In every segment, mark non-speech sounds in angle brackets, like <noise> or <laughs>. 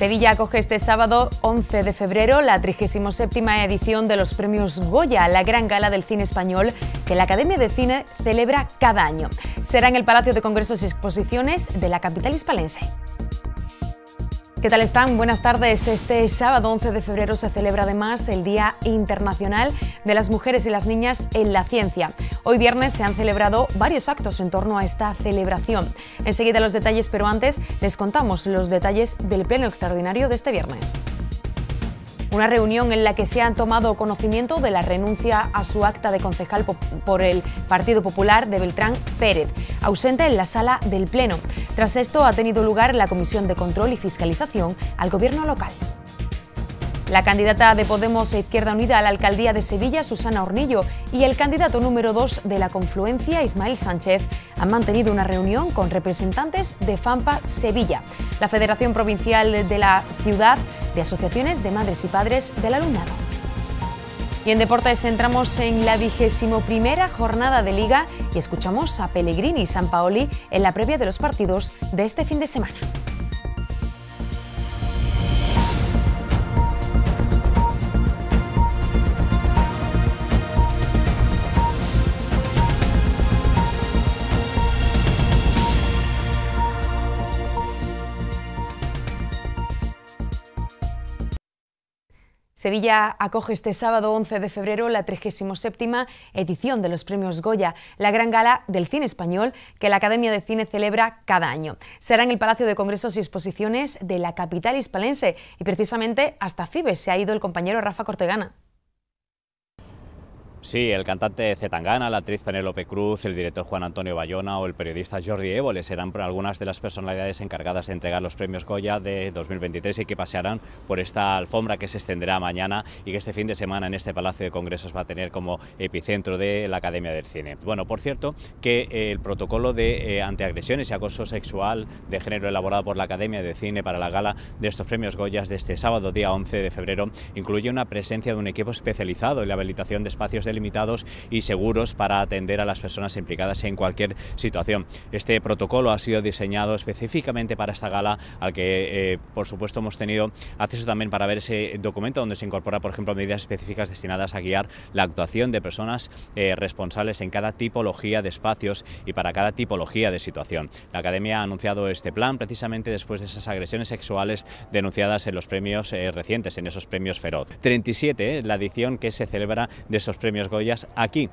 Sevilla acoge este sábado 11 de febrero la 37 edición de los premios Goya, la gran gala del cine español que la Academia de Cine celebra cada año. Será en el Palacio de Congresos y Exposiciones de la capital hispalense. ¿Qué tal están? Buenas tardes. Este sábado 11 de febrero se celebra además el Día Internacional de las Mujeres y las Niñas en la Ciencia. Hoy viernes se han celebrado varios actos en torno a esta celebración. Enseguida los detalles, pero antes les contamos los detalles del pleno extraordinario de este viernes. Una reunión en la que se han tomado conocimiento de la renuncia a su acta de concejal por el Partido Popular de Beltrán Pérez, ausente en la sala del Pleno. Tras esto ha tenido lugar la Comisión de Control y Fiscalización al Gobierno local. La candidata de Podemos e Izquierda Unida a la alcaldía de Sevilla, Susana Hornillo, y el candidato número 2 de la confluencia, Ismael Sánchez, han mantenido una reunión con representantes de FAMPA Sevilla. La Federación Provincial de la Ciudad de asociaciones de madres y padres del alumnado. Y en deportes entramos en la vigésimo primera jornada de liga y escuchamos a Pellegrini y San Paoli en la previa de los partidos de este fin de semana. Sevilla acoge este sábado 11 de febrero la 37 edición de los Premios Goya, la gran gala del cine español que la Academia de Cine celebra cada año. Será en el Palacio de Congresos y Exposiciones de la capital hispalense y precisamente hasta Fibes se ha ido el compañero Rafa Cortegana. Sí, el cantante Zetangana, la actriz Penélope Cruz, el director Juan Antonio Bayona o el periodista Jordi Évole serán algunas de las personalidades encargadas de entregar los premios Goya de 2023 y que pasearán por esta alfombra que se extenderá mañana y que este fin de semana en este Palacio de Congresos va a tener como epicentro de la Academia del Cine. Bueno, por cierto, que eh, el protocolo de eh, anteagresiones y acoso sexual de género elaborado por la Academia de Cine para la gala de estos premios Goya... de este sábado, día 11 de febrero, incluye una presencia de un equipo especializado en la habilitación de espacios de limitados y seguros para atender a las personas implicadas en cualquier situación. Este protocolo ha sido diseñado específicamente para esta gala, al que eh, por supuesto hemos tenido acceso también para ver ese documento donde se incorpora, por ejemplo, medidas específicas destinadas a guiar la actuación de personas eh, responsables en cada tipología de espacios y para cada tipología de situación. La Academia ha anunciado este plan precisamente después de esas agresiones sexuales denunciadas en los premios eh, recientes, en esos premios Feroz. 37 la edición que se celebra de esos premios premios Goyas aquí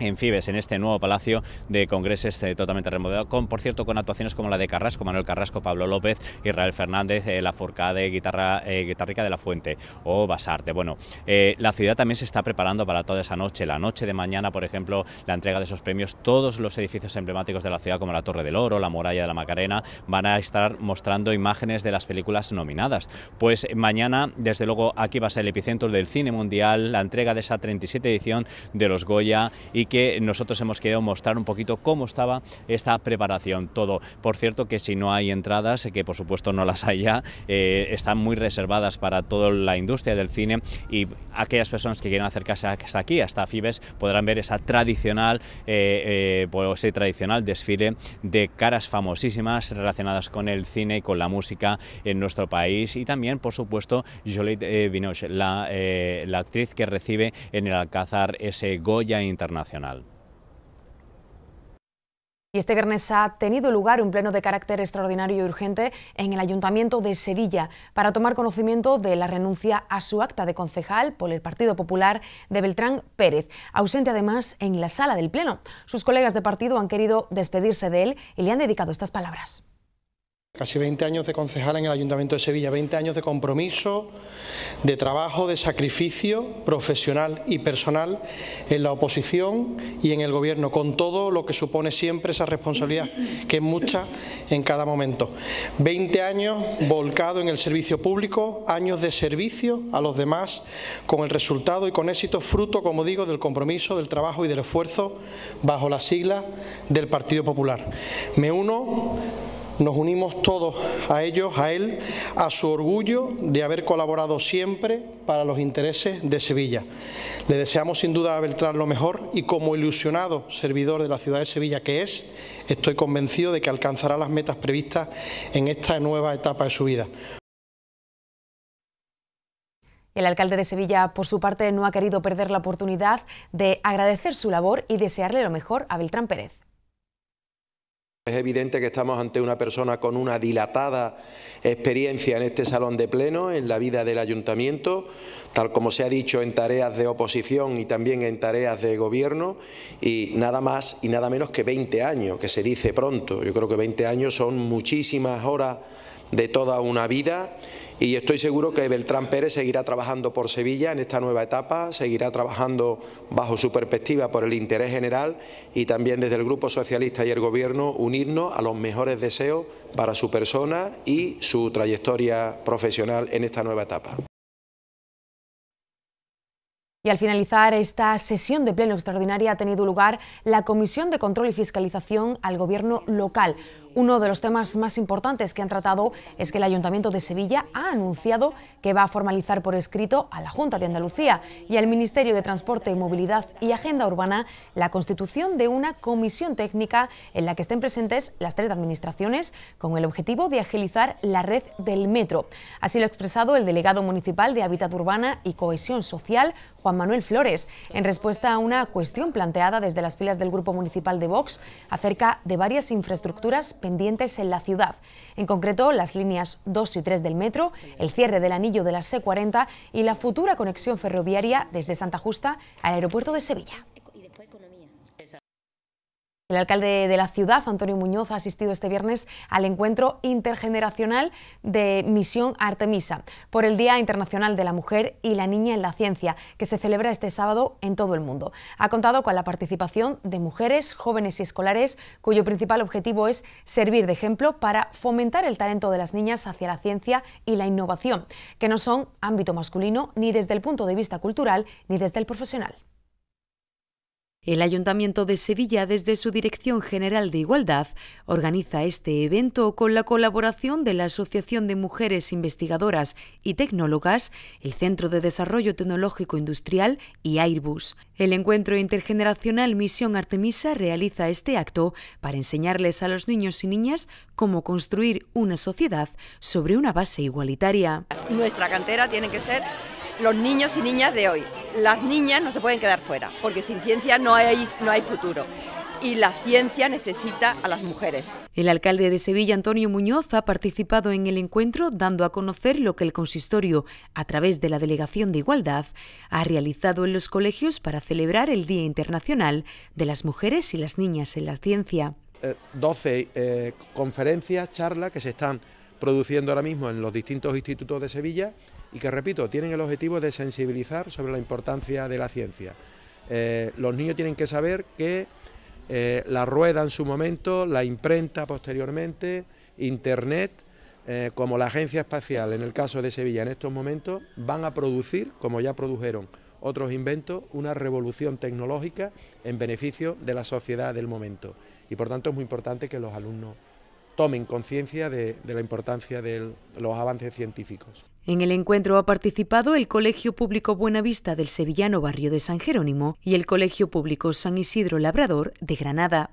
en Fibes, en este nuevo palacio de congresos eh, totalmente remodelado, con, por cierto, con actuaciones como la de Carrasco, Manuel Carrasco, Pablo López, Israel Fernández, eh, la Forcade, guitarra, eh, guitarrica de la Fuente o Basarte. Bueno, la ciudad también se está preparando para toda esa noche, la noche de mañana, por ejemplo, la entrega de esos premios, todos los edificios emblemáticos de la ciudad, como la Torre del Oro, la Muralla de la Macarena, van a estar mostrando imágenes de las películas nominadas. Pues mañana, desde luego, aquí va a ser el epicentro del cine mundial, la entrega de esa 37 edición de los Goya y que nosotros hemos querido mostrar un poquito cómo estaba esta preparación, todo. Por cierto que si no hay entradas, que por supuesto no las hay ya, eh, están muy reservadas para toda la industria del cine y aquellas personas que quieran acercarse hasta aquí, hasta Fibes, podrán ver esa tradicional, eh, eh, pues, ese tradicional desfile de caras famosísimas relacionadas con el cine y con la música en nuestro país y también, por supuesto, Joliet Binoche, la, la actriz que recibe en el Alcázar ese Goya Internacional. Y este viernes ha tenido lugar un pleno de carácter extraordinario y urgente en el Ayuntamiento de Sevilla para tomar conocimiento de la renuncia a su acta de concejal por el Partido Popular de Beltrán Pérez, ausente además en la sala del pleno. Sus colegas de partido han querido despedirse de él y le han dedicado estas palabras. Casi 20 años de concejal en el Ayuntamiento de Sevilla, 20 años de compromiso, de trabajo, de sacrificio profesional y personal en la oposición y en el gobierno, con todo lo que supone siempre esa responsabilidad, que es mucha en cada momento. 20 años volcado en el servicio público, años de servicio a los demás, con el resultado y con éxito fruto, como digo, del compromiso, del trabajo y del esfuerzo bajo la sigla del Partido Popular. Me uno nos unimos todos a ellos, a él, a su orgullo de haber colaborado siempre para los intereses de Sevilla. Le deseamos sin duda a Beltrán lo mejor y como ilusionado servidor de la ciudad de Sevilla que es, estoy convencido de que alcanzará las metas previstas en esta nueva etapa de su vida. El alcalde de Sevilla, por su parte, no ha querido perder la oportunidad de agradecer su labor y desearle lo mejor a Beltrán Pérez. Es evidente que estamos ante una persona con una dilatada experiencia en este salón de pleno, en la vida del ayuntamiento, tal como se ha dicho en tareas de oposición y también en tareas de gobierno, y nada más y nada menos que 20 años, que se dice pronto. Yo creo que 20 años son muchísimas horas de toda una vida y estoy seguro que Beltrán Pérez seguirá trabajando por Sevilla en esta nueva etapa, seguirá trabajando bajo su perspectiva por el interés general y también desde el Grupo Socialista y el Gobierno unirnos a los mejores deseos para su persona y su trayectoria profesional en esta nueva etapa. Y al finalizar esta sesión de pleno extraordinaria ha tenido lugar la Comisión de Control y Fiscalización al Gobierno local uno de los temas más importantes que han tratado es que el Ayuntamiento de Sevilla ha anunciado que va a formalizar por escrito a la Junta de Andalucía y al Ministerio de Transporte, Movilidad y Agenda Urbana la constitución de una comisión técnica en la que estén presentes las tres administraciones con el objetivo de agilizar la red del metro. Así lo ha expresado el delegado municipal de Hábitat Urbana y Cohesión Social, Juan Manuel Flores, en respuesta a una cuestión planteada desde las filas del Grupo Municipal de Vox acerca de varias infraestructuras pendientes en la ciudad, en concreto las líneas 2 y 3 del metro, el cierre del anillo de la C40 y la futura conexión ferroviaria desde Santa Justa al aeropuerto de Sevilla. El alcalde de la ciudad, Antonio Muñoz, ha asistido este viernes al encuentro intergeneracional de Misión Artemisa por el Día Internacional de la Mujer y la Niña en la Ciencia, que se celebra este sábado en todo el mundo. Ha contado con la participación de mujeres, jóvenes y escolares, cuyo principal objetivo es servir de ejemplo para fomentar el talento de las niñas hacia la ciencia y la innovación, que no son ámbito masculino ni desde el punto de vista cultural ni desde el profesional. El Ayuntamiento de Sevilla, desde su Dirección General de Igualdad, organiza este evento con la colaboración de la Asociación de Mujeres Investigadoras y Tecnólogas, el Centro de Desarrollo Tecnológico Industrial y Airbus. El encuentro intergeneracional Misión Artemisa realiza este acto para enseñarles a los niños y niñas cómo construir una sociedad sobre una base igualitaria. Nuestra cantera tiene que ser los niños y niñas de hoy. Las niñas no se pueden quedar fuera, porque sin ciencia no hay, futuro y la ciencia necesita a las mujeres. El alcalde de Sevilla, Antonio Muñoz, ha participado en el encuentro dando a conocer lo que el consistorio, a través de la Delegación de Igualdad, ha realizado en los colegios para celebrar el Día Internacional de las Mujeres y las Niñas en la Ciencia. 12 eh, eh, conferencias, charlas que se están produciendo ahora mismo en los distintos institutos de Sevilla y que, repito, tienen el objetivo de sensibilizar sobre la importancia de la ciencia. Eh, los niños tienen que saber que eh, la rueda en su momento, la imprenta posteriormente, Internet, eh, como la Agencia Espacial, en el caso de Sevilla, en estos momentos, van a producir, como ya produjeron otros inventos, una revolución tecnológica en beneficio de la sociedad del momento. Y por tanto es muy importante que los alumnos tomen conciencia de, la importancia de los avances científicos. En el encuentro ha participado el Colegio Público Buenavista del Sevillano Barrio de San Jerónimo y el Colegio Público San Isidro Labrador de Granada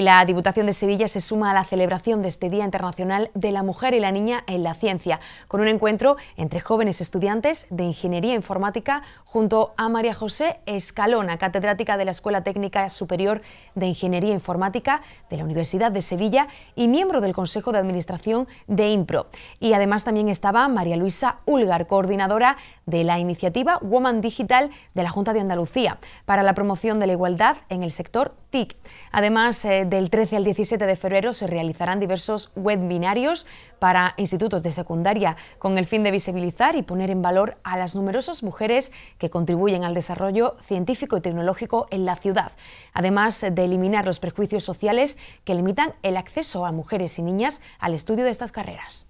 la Diputación de Sevilla se suma a la celebración de este Día Internacional de la Mujer y la Niña en la Ciencia, con un encuentro entre jóvenes estudiantes de Ingeniería Informática junto a María José Escalona, catedrática de la Escuela Técnica Superior de Ingeniería Informática de la Universidad de Sevilla y miembro del Consejo de Administración de IMPRO. Y además también estaba María Luisa Ulgar, coordinadora de la iniciativa Woman Digital de la Junta de Andalucía para la promoción de la igualdad en el sector TIC. Además, eh, del 13 al 17 de febrero se realizarán diversos webinarios para institutos de secundaria con el fin de visibilizar y poner en valor a las numerosas mujeres que contribuyen al desarrollo científico y tecnológico en la ciudad, además de eliminar los prejuicios sociales que limitan el acceso a mujeres y niñas al estudio de estas carreras.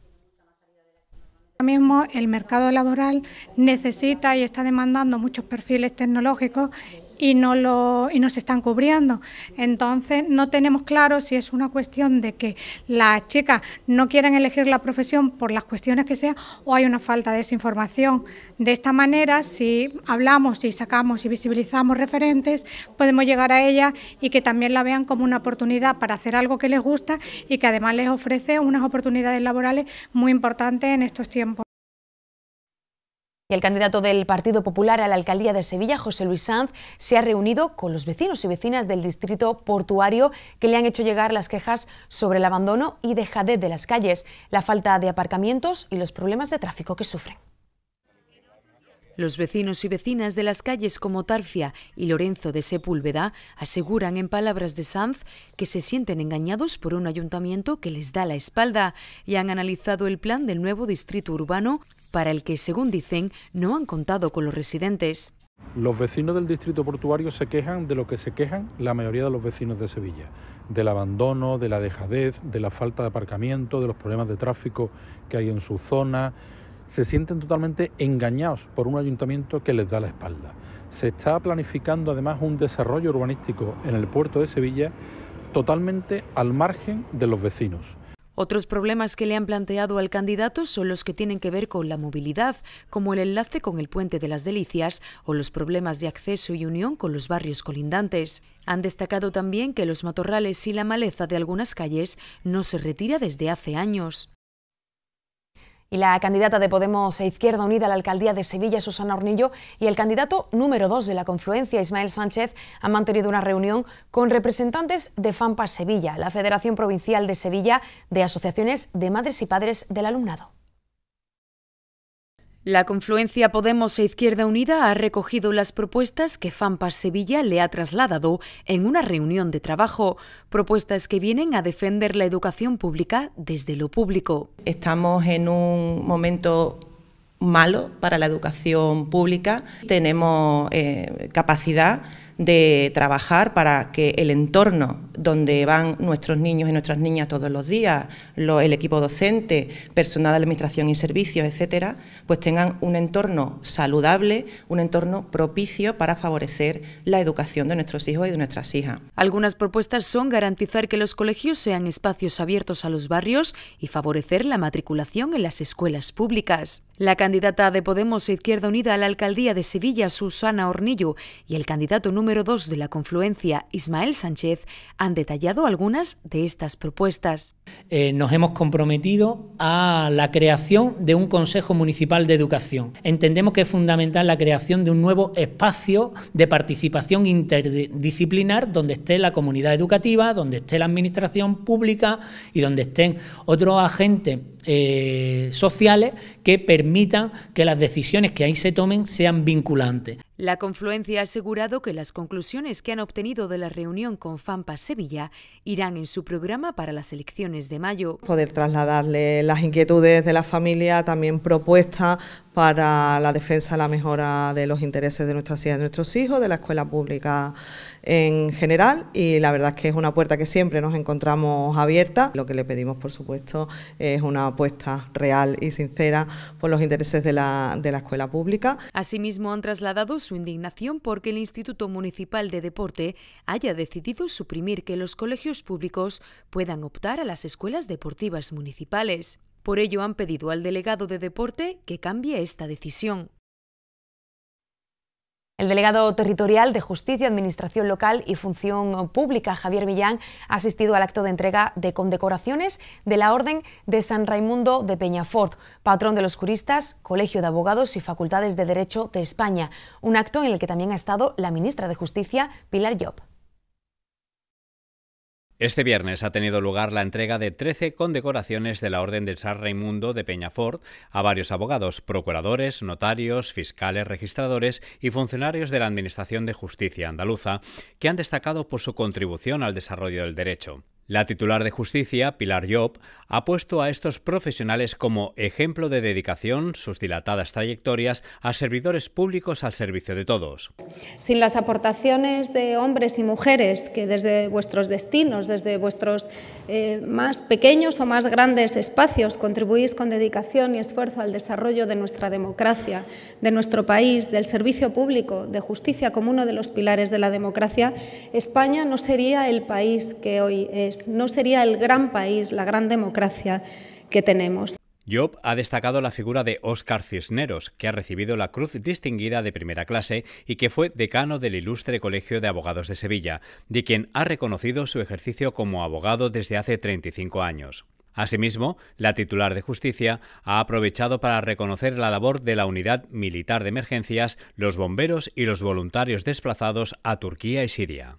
Ahora mismo el mercado laboral necesita y está demandando muchos perfiles tecnológicos y no, lo, y se están cubriendo. Entonces, no tenemos claro si es una cuestión de que las chicas no quieren elegir la profesión por las cuestiones que sea o hay una falta de desinformación. De esta manera, si hablamos y sacamos y visibilizamos referentes, podemos llegar a ellas y que también la vean como una oportunidad para hacer algo que les gusta y que además les ofrece unas oportunidades laborales muy importantes en estos tiempos el candidato del Partido Popular a la alcaldía de Sevilla, José Luis Sanz, se ha reunido con los vecinos y vecinas del distrito portuario que le han hecho llegar las quejas sobre el abandono y dejadez de las calles, la falta de aparcamientos y los problemas de tráfico que sufren. Los vecinos y vecinas de las calles como Tarfia y Lorenzo de Sepúlveda aseguran en palabras de Sanz que se sienten engañados por un ayuntamiento que les da la espalda y han analizado el plan del nuevo distrito urbano para el que, según dicen, no han contado con los residentes. Los vecinos del distrito portuario se quejan de lo que se quejan la mayoría de los vecinos de Sevilla, del abandono, de la dejadez, de la falta de aparcamiento, de los problemas de tráfico que hay en su zona, se sienten totalmente engañados por un ayuntamiento que les da la espalda. Se está planificando además un desarrollo urbanístico en el puerto de Sevilla totalmente al margen de los vecinos. Otros problemas que le han planteado al candidato son los que tienen que ver con la movilidad, como el enlace con el puente de las Delicias o los problemas de acceso y unión con los barrios colindantes. Han destacado también que los matorrales y la maleza de algunas calles no se retira desde hace años y la candidata de Podemos e Izquierda Unida a la alcaldía de Sevilla, Susana Hornillo, y el candidato número dos de la confluencia, Ismael Sánchez, han mantenido una reunión con representantes de FAMPA Sevilla, la Federación Provincial de Sevilla de Asociaciones de Madres y Padres del Alumnado. La confluencia Podemos e Izquierda Unida ha recogido las propuestas que FAMPAS Sevilla le ha trasladado en una reunión de trabajo, propuestas que vienen a defender la educación pública desde lo público. Estamos en un momento malo para la educación pública. Tenemos eh, capacidad de trabajar para que el entorno donde van nuestros niños y nuestras niñas todos los días, el equipo docente, personal de administración y servicios, etcétera, pues tengan un entorno saludable, un entorno propicio para favorecer la educación de nuestros hijos y de nuestras hijas. Algunas propuestas son garantizar que los colegios sean espacios abiertos a los barrios y favorecer la matriculación en las escuelas públicas. La candidata de Podemos e Izquierda Unida a la alcaldía de Sevilla, Susana Hornillo, y el candidato número dos de la confluencia, Ismael Sánchez, detallado algunas de estas propuestas. Eh, nos hemos comprometido a la creación de un Consejo Municipal de Educación. Entendemos que es fundamental la creación de un nuevo espacio de participación interdisciplinar donde esté la comunidad educativa, donde esté la administración pública y donde estén otros agentes eh, sociales que permitan que las decisiones que ahí se tomen sean vinculantes. La confluencia ha asegurado que las conclusiones que han obtenido de la reunión con FAMPA Sevilla irán en su programa para las elecciones de mayo. Poder trasladarle las inquietudes de la familia, también propuesta para la defensa, la mejora de los intereses de nuestras hijas de nuestros hijos, de la escuela pública en general y la verdad es que es una puerta que siempre nos encontramos abierta. Lo que le pedimos, por supuesto, es una apuesta real y sincera por los intereses de la, de la escuela pública. Asimismo, han trasladado su indignación porque el Instituto Municipal de Deporte haya decidido suprimir que los colegios públicos puedan optar a las escuelas deportivas municipales. Por ello han pedido al delegado de deporte que cambie esta decisión. El delegado territorial de Justicia, Administración Local y Función Pública, Javier Villán, ha asistido al acto de entrega de condecoraciones de la Orden de San Raimundo de Peñafort, patrón de los juristas, Colegio de Abogados y Facultades de Derecho de España, un acto en el que también ha estado la ministra de Justicia, Pilar Llop. Este viernes ha tenido lugar la entrega de 13 condecoraciones de la Orden del San Raimundo de Peñafort a varios abogados, procuradores, notarios, fiscales, registradores y funcionarios de la Administración de Justicia andaluza, que han destacado por su contribución al desarrollo del derecho. La titular de justicia, Pilar Job, ha puesto a estos profesionales como ejemplo de dedicación sus dilatadas trayectorias a servidores públicos al servicio de todos. Sin las aportaciones de hombres y mujeres que desde vuestros destinos, desde vuestros eh, más pequeños o más grandes espacios contribuís con dedicación y esfuerzo al desarrollo de nuestra democracia, de nuestro país, del servicio público, de justicia como uno de los pilares de la democracia, España no sería el país que hoy es no sería el gran país, la gran democracia que tenemos. Job ha destacado la figura de Óscar Cisneros, que ha recibido la Cruz Distinguida de Primera Clase y que fue decano del Ilustre Colegio de Abogados de Sevilla, de quien ha reconocido su ejercicio como abogado desde hace 35 años. Asimismo, la titular de Justicia ha aprovechado para reconocer la labor de la Unidad Militar de Emergencias, los bomberos y los voluntarios desplazados a Turquía y Siria.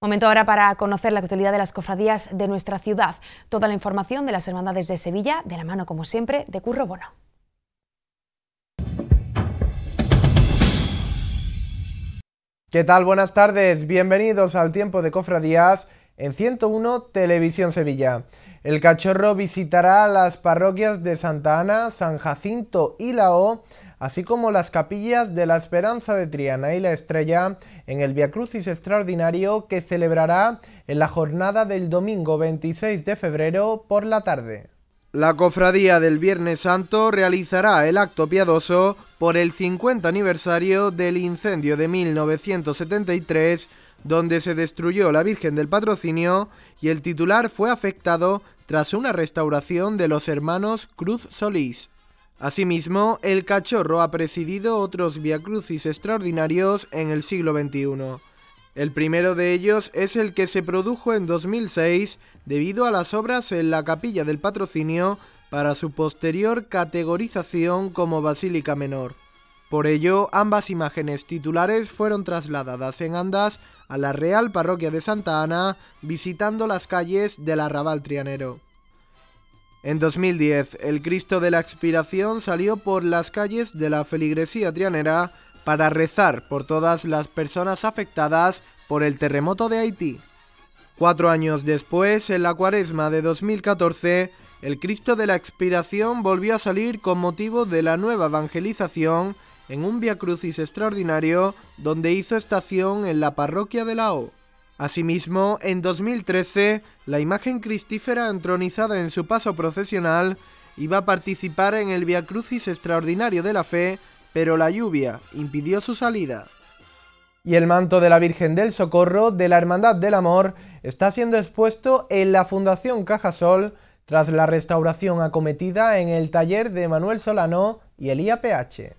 Momento ahora para conocer la actualidad de las cofradías de nuestra ciudad. Toda la información de las Hermandades de Sevilla, de la mano, como siempre, de Curro Bono. ¿Qué tal? Buenas tardes. Bienvenidos al Tiempo de Cofradías en 101 Televisión Sevilla. El cachorro visitará las parroquias de Santa Ana, San Jacinto y La O, así como las capillas de la Esperanza de Triana y la Estrella en el Via Crucis extraordinario que celebrará en la jornada del domingo 26 de febrero por la tarde. La cofradía del Viernes Santo realizará el acto piadoso por el 50 aniversario del incendio de 1973, donde se destruyó la Virgen del Patrocinio y el titular fue afectado tras una restauración de los hermanos Cruz Solís. Asimismo, el cachorro ha presidido otros viacrucis extraordinarios en el siglo XXI. El primero de ellos es el que se produjo en 2006 debido a las obras en la capilla del patrocinio para su posterior categorización como basílica menor. Por ello, ambas imágenes titulares fueron trasladadas en andas a la Real Parroquia de Santa Ana, visitando las calles del arrabal trianero. En 2010, el Cristo de la Expiración salió por las calles de la feligresía trianera para rezar por todas las personas afectadas por el terremoto de Haití. Cuatro años después, en la cuaresma de 2014, el Cristo de la Expiración volvió a salir con motivo de la nueva evangelización en un Via Crucis extraordinario donde hizo estación en la parroquia de Lao. Asimismo, en 2013, la imagen cristífera entronizada en su paso procesional iba a participar en el Via Crucis extraordinario de la fe, pero la lluvia impidió su salida. Y el manto de la Virgen del Socorro de la Hermandad del Amor está siendo expuesto en la Fundación Cajasol tras la restauración acometida en el taller de Manuel Solano y el IAPH.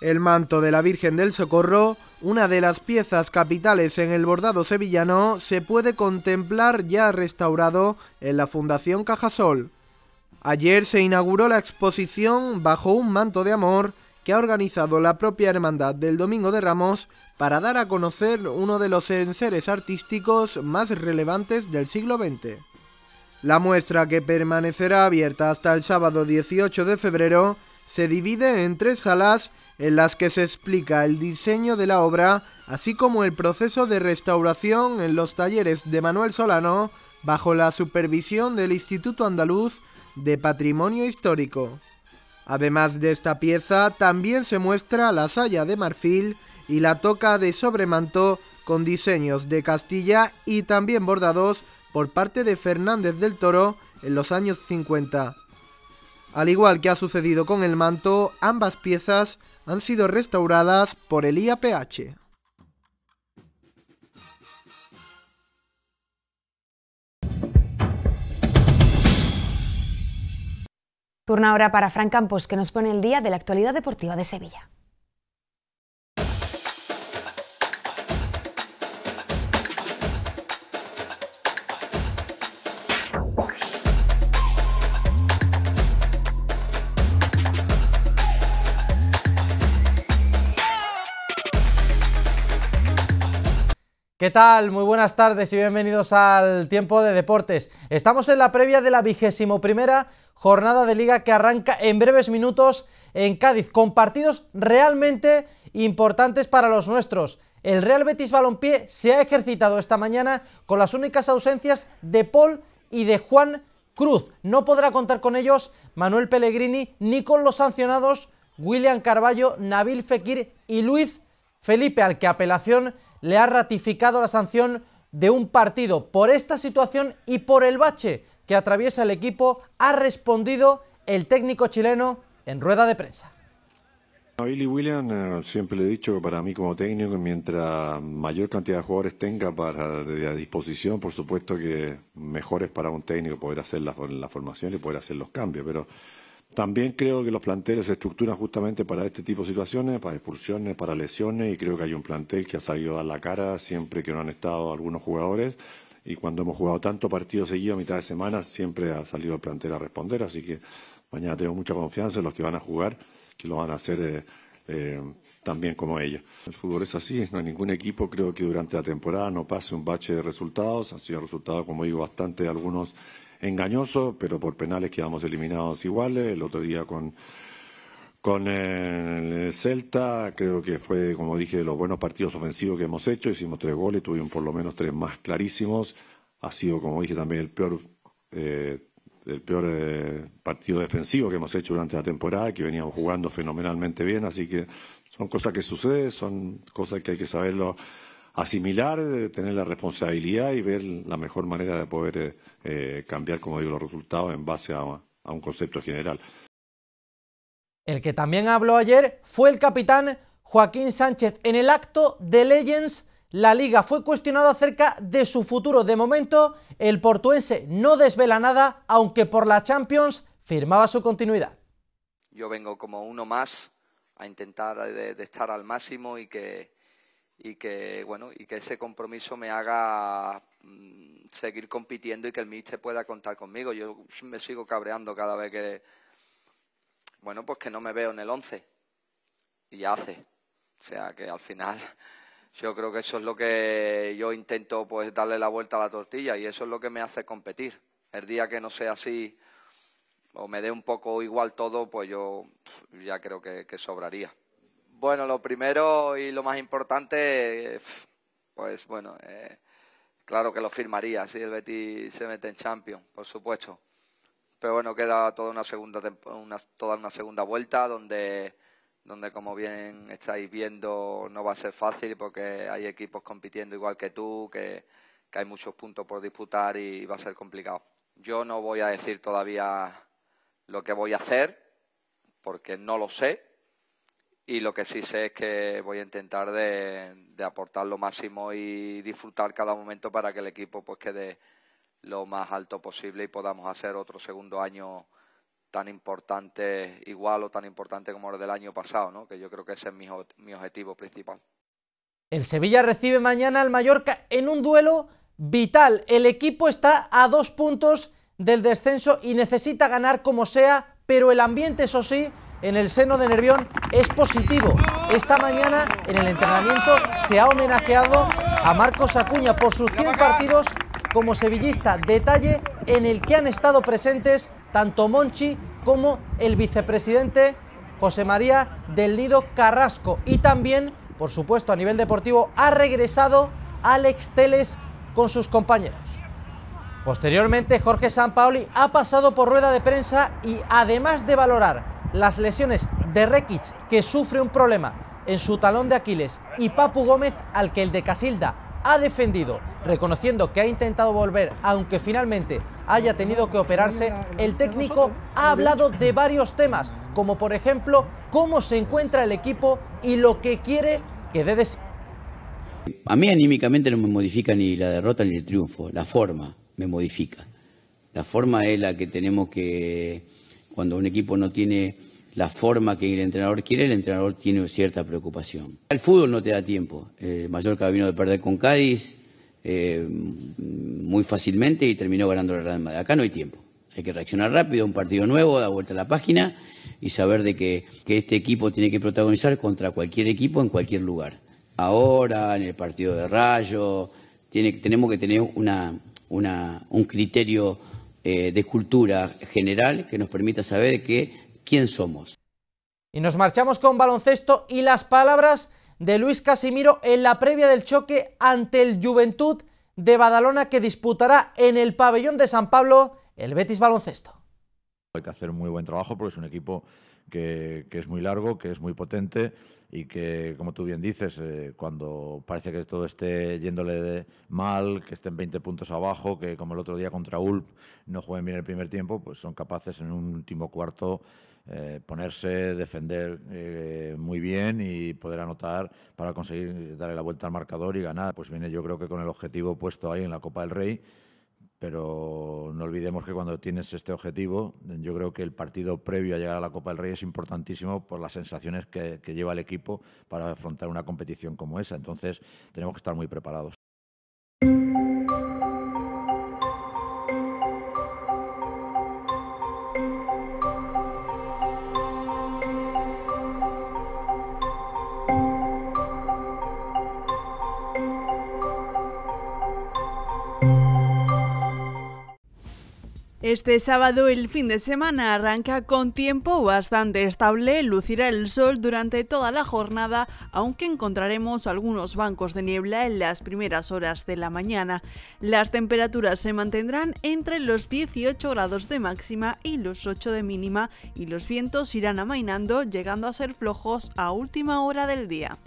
El manto de la Virgen del Socorro, una de las piezas capitales en el bordado sevillano, se puede contemplar ya restaurado en la Fundación Cajasol. Ayer se inauguró la exposición Bajo un manto de amor que ha organizado la propia Hermandad del Domingo de Ramos para dar a conocer uno de los enseres artísticos más relevantes del siglo XX. La muestra que permanecerá abierta hasta el sábado 18 de febrero se divide en tres salas en las que se explica el diseño de la obra, así como el proceso de restauración en los talleres de Manuel Solano, bajo la supervisión del Instituto Andaluz de Patrimonio Histórico. Además de esta pieza, también se muestra la saya de marfil y la toca de sobremanto con diseños de Castilla y también bordados por parte de Fernández del Toro en los años 50. Al igual que ha sucedido con el manto, ambas piezas han sido restauradas por el IAPH. Turna ahora para Fran Campos, que nos pone el día de la actualidad deportiva de Sevilla. ¿Qué tal? Muy buenas tardes y bienvenidos al Tiempo de Deportes. Estamos en la previa de la vigésimo primera jornada de liga que arranca en breves minutos en Cádiz, con partidos realmente importantes para los nuestros. El Real Betis Balompié se ha ejercitado esta mañana con las únicas ausencias de Paul y de Juan Cruz. No podrá contar con ellos Manuel Pellegrini ni con los sancionados William Carballo, Nabil Fekir y Luis Felipe, al que apelación le ha ratificado la sanción de un partido. Por esta situación y por el bache que atraviesa el equipo, ha respondido el técnico chileno en rueda de prensa. A Billy William eh, siempre le he dicho que para mí como técnico, mientras mayor cantidad de jugadores tenga para, a disposición, por supuesto que mejor es para un técnico poder hacer la, la formación y poder hacer los cambios, pero también creo que los planteles se estructuran justamente para este tipo de situaciones, para expulsiones, para lesiones, y creo que hay un plantel que ha salido a la cara siempre que no han estado algunos jugadores, y cuando hemos jugado tanto partido seguido a mitad de semana, siempre ha salido el plantel a responder, así que mañana tengo mucha confianza en los que van a jugar, que lo van a hacer eh, eh, también como ellos. El fútbol es así, no hay ningún equipo, creo que durante la temporada no pase un bache de resultados, han sido resultados, como digo, bastante algunos engañoso, pero por penales quedamos eliminados iguales. El otro día con, con eh, el Celta, creo que fue, como dije, los buenos partidos ofensivos que hemos hecho. Hicimos tres goles, tuvimos por lo menos tres más clarísimos. Ha sido, como dije, también el peor. Eh, el peor eh, partido defensivo que hemos hecho durante la temporada, que veníamos jugando fenomenalmente bien, así que son cosas que suceden, son cosas que hay que saberlo asimilar, eh, tener la responsabilidad y ver la mejor manera de poder eh, eh, cambiar, como digo, los resultados en base a, un concepto general. El que también habló ayer fue el capitán Joaquín Sánchez. En el acto de Legends, la liga fue cuestionada acerca de su futuro. De momento, el portuense no desvela nada, aunque por la Champions firmaba su continuidad. Yo vengo como uno más a intentar de estar al máximo y que, y que bueno y que ese compromiso me haga mm, seguir compitiendo y que el míster pueda contar conmigo. Yo me sigo cabreando cada vez que bueno pues que no me veo en el once. y hace. O sea que al final <laughs> yo creo que eso es lo que yo intento pues darle la vuelta a la tortilla y eso es lo que me hace competir. El día que no sea así o me dé un poco igual todo, pues yo ya creo que sobraría. Bueno, lo primero y lo más importante, pues bueno, eh, claro que lo firmaría si el Betis se mete en Champions, por supuesto. Pero bueno, queda toda una segunda, toda una segunda vuelta donde como bien estáis viendo no va a ser fácil porque hay equipos compitiendo igual que tú, que, que, hay muchos puntos por disputar y va a ser complicado. Yo no voy a decir todavía lo que voy a hacer porque no lo sé, y lo que sí sé es que voy a intentar de, aportar lo máximo y disfrutar cada momento para que el equipo pues quede lo más alto posible y podamos hacer otro segundo año tan importante, igual o tan importante como el del año pasado, ¿no? que yo creo que ese es mi, mi objetivo principal. El Sevilla recibe mañana al Mallorca en un duelo vital. El equipo está a dos puntos del descenso y necesita ganar como sea, pero el ambiente, eso sí, en el seno de Nervión es positivo. Esta mañana en el entrenamiento se ha homenajeado a Marcos Acuña por sus 100 partidos como sevillista, detalle en el que han estado presentes tanto Monchi como el vicepresidente José María del Nido Carrasco. Y también, por supuesto, a nivel deportivo ha regresado Alex Teles con sus compañeros. Posteriormente, Jorge Sampaoli ha pasado por rueda de prensa y además de valorar las lesiones de Rekic, que sufre un problema en su talón de Aquiles, y Papu Gómez, al que el de Casilda ha defendido, reconociendo que ha intentado volver, aunque finalmente haya tenido que operarse, el técnico ha hablado de varios temas, como por ejemplo cómo se encuentra el equipo y lo que quiere que dé de sí. A mí anímicamente no me modifica ni la derrota ni el triunfo, la forma me modifica. La forma es la que tenemos que cuando un equipo no tiene la forma que el entrenador quiere, el entrenador tiene cierta preocupación. El fútbol no te da tiempo. El eh, Mallorca vino de perder con Cádiz eh, muy fácilmente y terminó ganando la Real Madrid. Acá no hay tiempo. Hay que reaccionar rápido, un partido nuevo, da vuelta a la página y saber de que, este equipo tiene que protagonizar contra cualquier equipo en cualquier lugar. Ahora, en el partido de Rayo, tiene, tenemos que tener un criterio eh, de cultura general que nos permita saber que, quién somos. Y nos marchamos con baloncesto y las palabras de Luis Casimiro en la previa del choque ante el Juventud de Badalona que disputará en el pabellón de San Pablo el Betis Baloncesto. Hay que hacer muy buen trabajo porque es un equipo que, que es muy largo, que es muy potente y que, como tú bien dices, eh, cuando parece que todo esté yéndole mal, que estén 20 puntos abajo, que como el otro día contra Ulp no jueguen bien el primer tiempo, pues son capaces en un último cuarto eh, ponerse, defender eh, muy bien y poder anotar para conseguir darle la vuelta al marcador y ganar. Pues viene yo creo que con el objetivo puesto ahí en la Copa del Rey pero no olvidemos que cuando tienes este objetivo, yo creo que el partido previo a llegar a la Copa del Rey es importantísimo por las sensaciones que, que lleva el equipo para afrontar una competición como esa. Entonces, tenemos que estar muy preparados. Este sábado el fin de semana arranca con tiempo bastante estable, lucirá el sol durante toda la jornada, aunque encontraremos algunos bancos de niebla en las primeras horas de la mañana. Las temperaturas se mantendrán entre los 18 grados de máxima y los 8 de mínima y los vientos irán amainando llegando a ser flojos a última hora del día.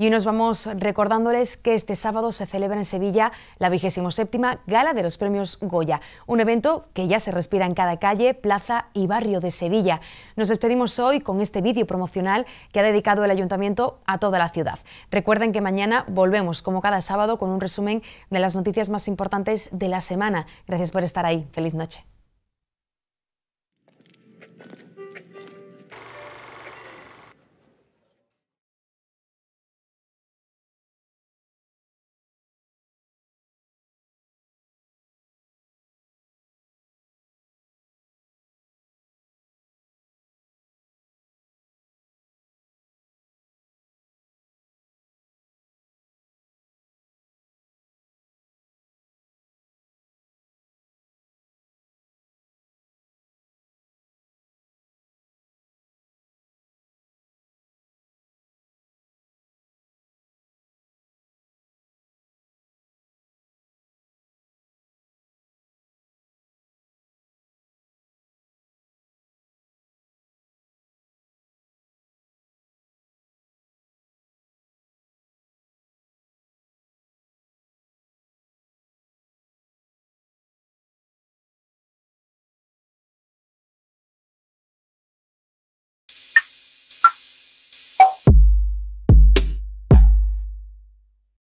Y nos vamos recordándoles que este sábado se celebra en Sevilla la séptima Gala de los Premios Goya, un evento que ya se respira en cada calle, plaza y barrio de Sevilla. Nos despedimos hoy con este vídeo promocional que ha dedicado el Ayuntamiento a toda la ciudad. Recuerden que mañana volvemos, como cada sábado, con un resumen de las noticias más importantes de la semana. Gracias por estar ahí. Feliz noche.